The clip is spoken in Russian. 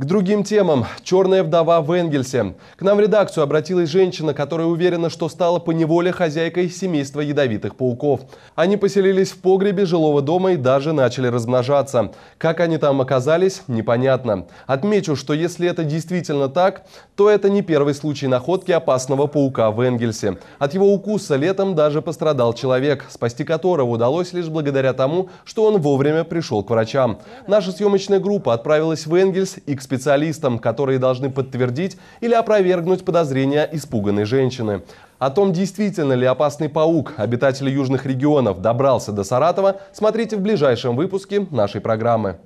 К другим темам. Черная вдова в Энгельсе. К нам в редакцию обратилась женщина, которая уверена, что стала поневоле хозяйкой семейства ядовитых пауков. Они поселились в погребе жилого дома и даже начали размножаться. Как они там оказались, непонятно. Отмечу, что если это действительно так, то это не первый случай находки опасного паука в Энгельсе. От его укуса летом даже пострадал человек, спасти которого удалось лишь благодаря тому, что он вовремя пришел к врачам. Наша съемочная группа отправилась в Энгельс и к специалистам, которые должны подтвердить или опровергнуть подозрения испуганной женщины. О том, действительно ли опасный паук обитатель южных регионов добрался до Саратова, смотрите в ближайшем выпуске нашей программы.